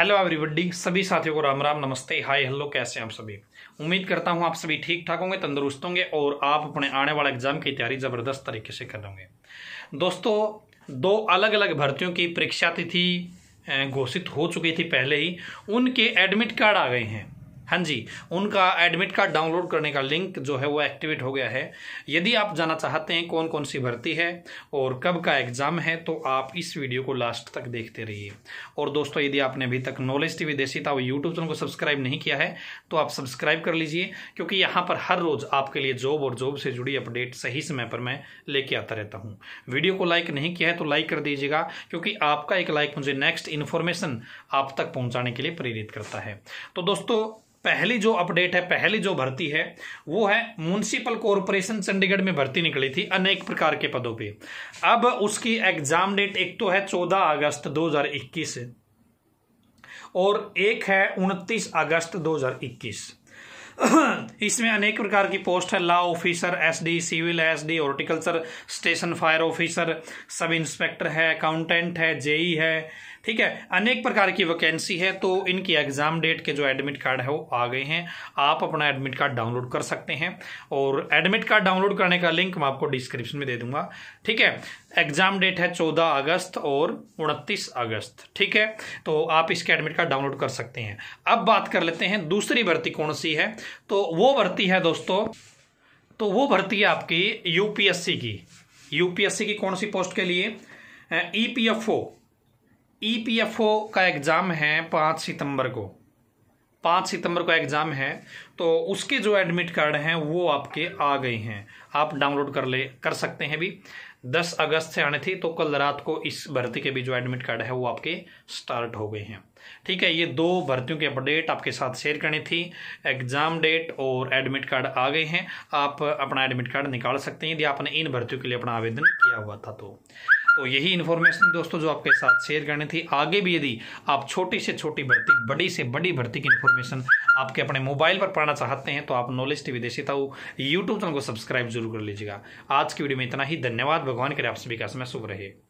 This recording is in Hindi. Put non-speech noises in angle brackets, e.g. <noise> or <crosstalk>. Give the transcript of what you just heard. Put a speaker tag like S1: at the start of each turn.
S1: हेलो एवरीबडी सभी साथियों को राम राम नमस्ते हाय हेलो कैसे हैं आप सभी उम्मीद करता हूं आप सभी ठीक ठाक होंगे तंदुरुस्त होंगे और आप अपने आने वाले एग्जाम की तैयारी ज़बरदस्त तरीके से कर लेंगे दोस्तों दो अलग अलग भर्तियों की परीक्षा तिथि घोषित हो चुकी थी पहले ही उनके एडमिट कार्ड आ गए हैं हाँ जी उनका एडमिट कार्ड डाउनलोड करने का लिंक जो है वो एक्टिवेट हो गया है यदि आप जाना चाहते हैं कौन कौन सी भर्ती है और कब का एग्ज़ाम है तो आप इस वीडियो को लास्ट तक देखते रहिए और दोस्तों यदि आपने अभी तक नॉलेज टीवी देसी था वो यूट्यूब चैनल को सब्सक्राइब नहीं किया है तो आप सब्सक्राइब कर लीजिए क्योंकि यहाँ पर हर रोज़ आपके लिए जॉब और जॉब से जुड़ी अपडेट सही समय पर मैं लेके आता रहता हूँ वीडियो को लाइक नहीं किया है तो लाइक कर दीजिएगा क्योंकि आपका एक लाइक मुझे नेक्स्ट इन्फॉर्मेशन आप तक पहुँचाने के लिए प्रेरित करता है तो दोस्तों पहली जो अपडेट है पहली जो भर्ती है वो है म्यूनसिपल कॉरपोरेशन चंडीगढ़ में भर्ती निकली थी अनेक प्रकार के पदों पे अब उसकी एग्जाम डेट एक तो है 14 अगस्त 2021 और एक है 29 अगस्त 2021 <clears throat> इसमें अनेक प्रकार की पोस्ट है law officer SD civil SD horticulture station fire officer sub inspector है अकाउंटेंट है जेई e है ठीक है अनेक प्रकार की वैकेंसी है तो इनकी एग्ज़ाम डेट के जो एडमिट कार्ड है वो आ गए हैं आप अपना एडमिट कार्ड डाउनलोड कर सकते हैं और एडमिट कार्ड डाउनलोड करने का लिंक मैं आपको डिस्क्रिप्शन में दे दूंगा ठीक है एग्ज़ाम डेट है चौदह अगस्त और उनतीस अगस्त ठीक है तो आप इसके एडमिट कार्ड डाउनलोड कर सकते हैं अब बात कर लेते हैं दूसरी भर्ती कौन सी है तो वो भर्ती है दोस्तों तो वो भर्ती है आपकी यूपीएससी की यूपीएससी की कौन सी पोस्ट के लिए ईपीएफओ ईपीएफओ e का एग्ज़ाम है पाँच सितंबर को पाँच सितंबर को एग्ज़ाम है तो उसके जो एडमिट कार्ड हैं वो आपके आ गए हैं आप डाउनलोड कर ले कर सकते हैं भी दस अगस्त से आने थे तो कल रात को इस भर्ती के भी जो एडमिट कार्ड है वो आपके स्टार्ट हो गए हैं ठीक है ये दो भर्तियों के अपडेट आपके साथ शेयर करनी थी एग्ज़ाम डेट और एडमिट कार्ड आ गए हैं आप अपना एडमिट कार्ड निकाल सकते हैं यदि आपने इन भर्तियों के लिए अपना आवेदन किया हुआ था तो तो यही इन्फॉर्मेशन दोस्तों जो आपके साथ शेयर करनी थी आगे भी यदि आप छोटी से छोटी भर्ती बड़ी से बड़ी भर्ती की इन्फॉर्मेशन आपके अपने मोबाइल पर पढ़ना चाहते हैं तो आप knowledge TV Desi YouTube channel को सब्सक्राइब जरूर कर लीजिएगा आज की वीडियो में इतना ही धन्यवाद भगवान करे आप सभी का समय शुभ रहे